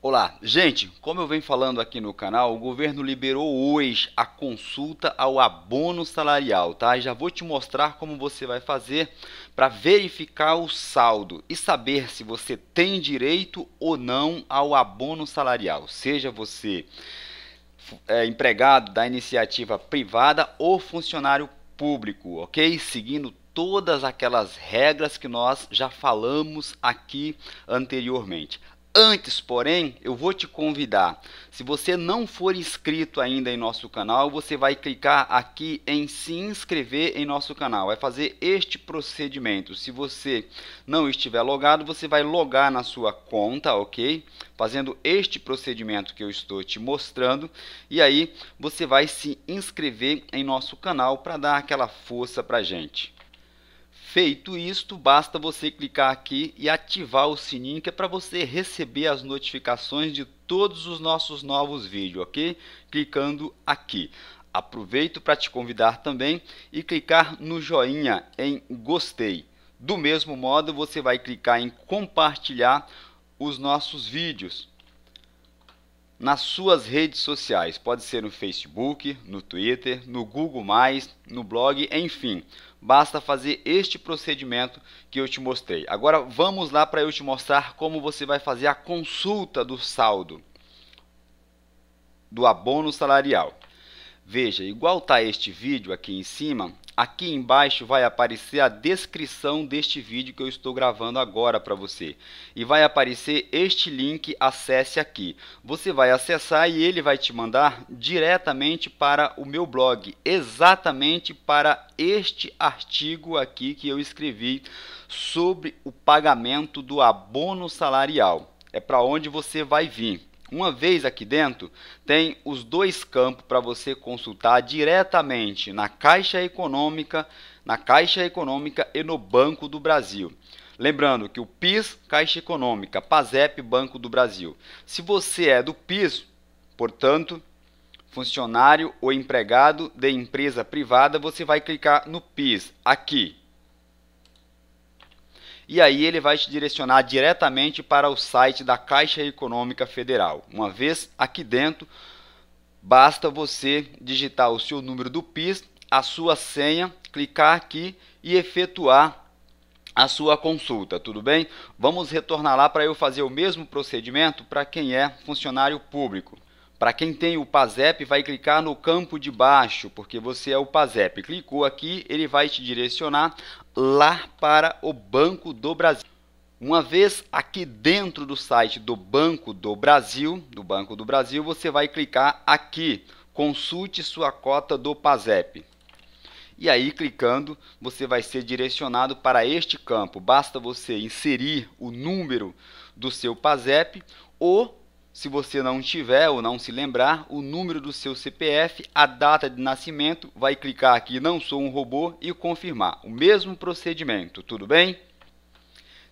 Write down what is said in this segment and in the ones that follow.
Olá, gente, como eu venho falando aqui no canal, o governo liberou hoje a consulta ao abono salarial, tá? E já vou te mostrar como você vai fazer para verificar o saldo e saber se você tem direito ou não ao abono salarial, seja você é, empregado da iniciativa privada ou funcionário público, ok? Seguindo todas aquelas regras que nós já falamos aqui anteriormente. Antes, porém, eu vou te convidar. Se você não for inscrito ainda em nosso canal, você vai clicar aqui em se inscrever em nosso canal. Vai fazer este procedimento. Se você não estiver logado, você vai logar na sua conta, ok? Fazendo este procedimento que eu estou te mostrando. E aí, você vai se inscrever em nosso canal para dar aquela força para gente. Feito isto, basta você clicar aqui e ativar o sininho que é para você receber as notificações de todos os nossos novos vídeos, ok? Clicando aqui. Aproveito para te convidar também e clicar no joinha em gostei. Do mesmo modo, você vai clicar em compartilhar os nossos vídeos nas suas redes sociais. Pode ser no Facebook, no Twitter, no Google, no blog, enfim. Basta fazer este procedimento que eu te mostrei. Agora vamos lá para eu te mostrar como você vai fazer a consulta do saldo do abono salarial. Veja, igual está este vídeo aqui em cima, aqui embaixo vai aparecer a descrição deste vídeo que eu estou gravando agora para você. E vai aparecer este link, acesse aqui. Você vai acessar e ele vai te mandar diretamente para o meu blog, exatamente para este artigo aqui que eu escrevi sobre o pagamento do abono salarial. É para onde você vai vir. Uma vez aqui dentro, tem os dois campos para você consultar diretamente na Caixa Econômica, na Caixa Econômica e no Banco do Brasil. Lembrando que o PIS, Caixa Econômica, PASEP, Banco do Brasil. Se você é do PIS, portanto, funcionário ou empregado de empresa privada, você vai clicar no PIS aqui, e aí ele vai te direcionar diretamente para o site da Caixa Econômica Federal. Uma vez aqui dentro, basta você digitar o seu número do PIS, a sua senha, clicar aqui e efetuar a sua consulta, tudo bem? Vamos retornar lá para eu fazer o mesmo procedimento para quem é funcionário público. Para quem tem o PASEP, vai clicar no campo de baixo, porque você é o PASEP. Clicou aqui, ele vai te direcionar lá para o Banco do Brasil. Uma vez aqui dentro do site do Banco do Brasil, do Banco do Brasil, você vai clicar aqui, consulte sua cota do PASEP. E aí, clicando, você vai ser direcionado para este campo. Basta você inserir o número do seu PASEP ou se você não tiver ou não se lembrar o número do seu CPF, a data de nascimento, vai clicar aqui não sou um robô e confirmar. O mesmo procedimento, tudo bem?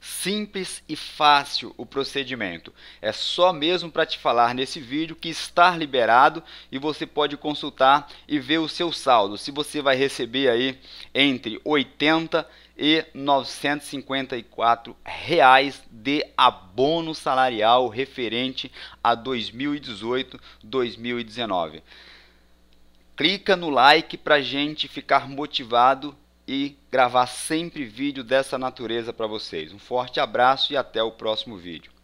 Simples e fácil o procedimento. É só mesmo para te falar nesse vídeo que está liberado e você pode consultar e ver o seu saldo. Se você vai receber aí entre 80 e R$ 954 reais de abono salarial referente a 2018-2019. Clica no like para gente ficar motivado e gravar sempre vídeo dessa natureza para vocês. Um forte abraço e até o próximo vídeo.